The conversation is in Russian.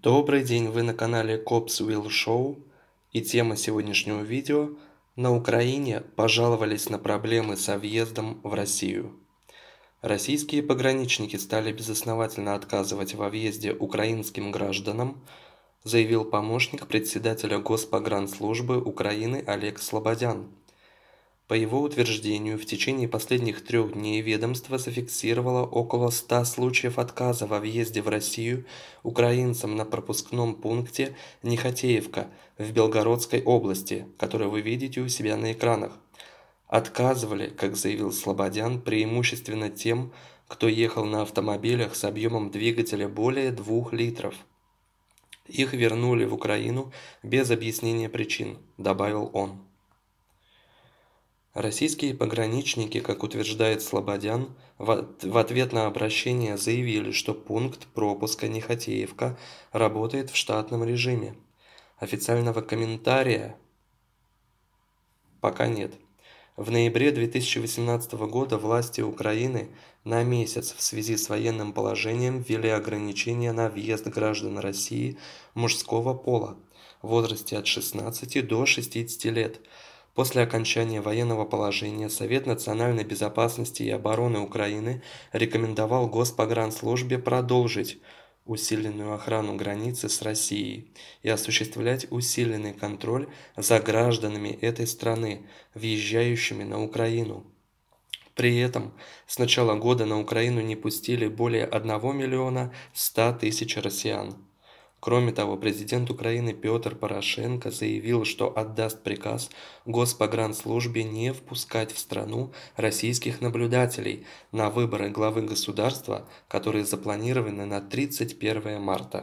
Добрый день, вы на канале Cops Will Show и тема сегодняшнего видео «На Украине пожаловались на проблемы со въездом в Россию». Российские пограничники стали безосновательно отказывать во въезде украинским гражданам, заявил помощник председателя Госпогранслужбы Украины Олег Слободян – по его утверждению, в течение последних трех дней ведомство зафиксировало около 100 случаев отказа во въезде в Россию украинцам на пропускном пункте Нехотеевка в Белгородской области, который вы видите у себя на экранах. Отказывали, как заявил Слободян, преимущественно тем, кто ехал на автомобилях с объемом двигателя более 2 литров. Их вернули в Украину без объяснения причин, добавил он. Российские пограничники, как утверждает Слободян, в ответ на обращение заявили, что пункт пропуска Нехотеевка работает в штатном режиме. Официального комментария пока нет. В ноябре 2018 года власти Украины на месяц в связи с военным положением ввели ограничения на въезд граждан России мужского пола в возрасте от 16 до 60 лет – После окончания военного положения Совет национальной безопасности и обороны Украины рекомендовал Госпогранслужбе продолжить усиленную охрану границы с Россией и осуществлять усиленный контроль за гражданами этой страны, въезжающими на Украину. При этом с начала года на Украину не пустили более 1 миллиона 100 тысяч россиян. Кроме того, президент Украины Петр Порошенко заявил, что отдаст приказ Госпогранслужбе не впускать в страну российских наблюдателей на выборы главы государства, которые запланированы на 31 марта.